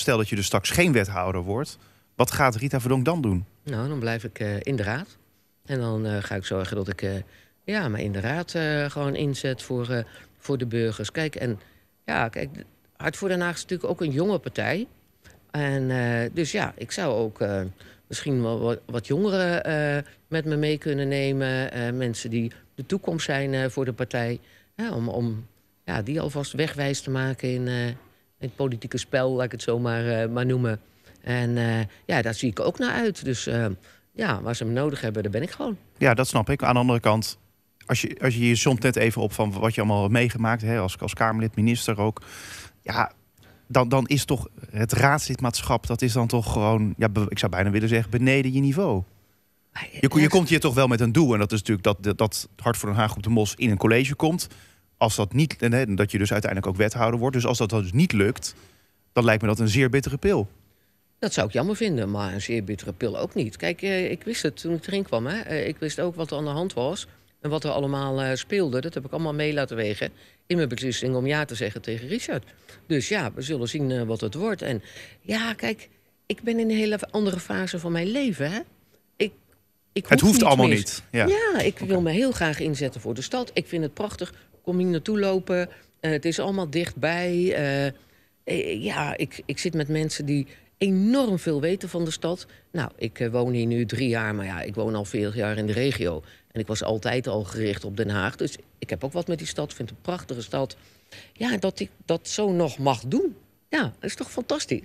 stel dat je dus straks geen wethouder wordt, wat gaat Rita Verdonk dan doen? Nou, dan blijf ik eh, in de raad. En dan eh, ga ik zorgen dat ik eh, ja, me in de raad gewoon inzet voor, voor de burgers. Kijk, en ja, kijk, Hart voor Den Haag is natuurlijk ook een jonge partij. En dus ja, ik zou ook misschien wel wat, wat jongeren met me mee kunnen nemen. mensen die de toekomst zijn voor de partij. om, om ja, die alvast wegwijs te maken in, het politieke spel, laat ik het zo maar, eh, maar noemen. En eh, ja, daar zie ik ook naar uit. Dus eh, ja, waar ze me nodig hebben, daar ben ik gewoon. Ja, dat snap ik. Aan de andere kant, als je, als je je somt net even op van wat je allemaal hebt meegemaakt, hè, als, als Kamerlid, minister ook. Ja, dan, dan is toch het raadslidmaatschap, dat is dan toch gewoon, ja, ik zou bijna willen zeggen, beneden je niveau. Je, je komt hier toch wel met een doel. En dat is natuurlijk dat, dat Hart voor Den Haag op de Mos in een college komt als dat niet, en dat je dus uiteindelijk ook wethouder wordt. Dus als dat dus niet lukt, dan lijkt me dat een zeer bittere pil. Dat zou ik jammer vinden, maar een zeer bittere pil ook niet. Kijk, eh, ik wist het toen ik erin kwam. Hè. Eh, ik wist ook wat er aan de hand was en wat er allemaal eh, speelde. Dat heb ik allemaal mee laten wegen in mijn beslissing om ja te zeggen tegen Richard. Dus ja, we zullen zien eh, wat het wordt. En ja, kijk, ik ben in een hele andere fase van mijn leven. Hè het hoeft allemaal niet. Ja, ik wil me heel graag inzetten voor de stad. Ik vind het prachtig. Kom hier naartoe lopen. Eh, het is allemaal dichtbij. Eh, eh, ja, ik, ik zit met mensen die enorm veel weten van de stad. Nou, ik woon hier nu drie jaar, maar ja, ik woon al veertig jaar in de regio. En ik was altijd al gericht op Den Haag. Dus ik heb ook wat met die stad. vind het een prachtige stad. Ja, dat ik dat zo nog mag doen. Ja, dat is toch fantastisch?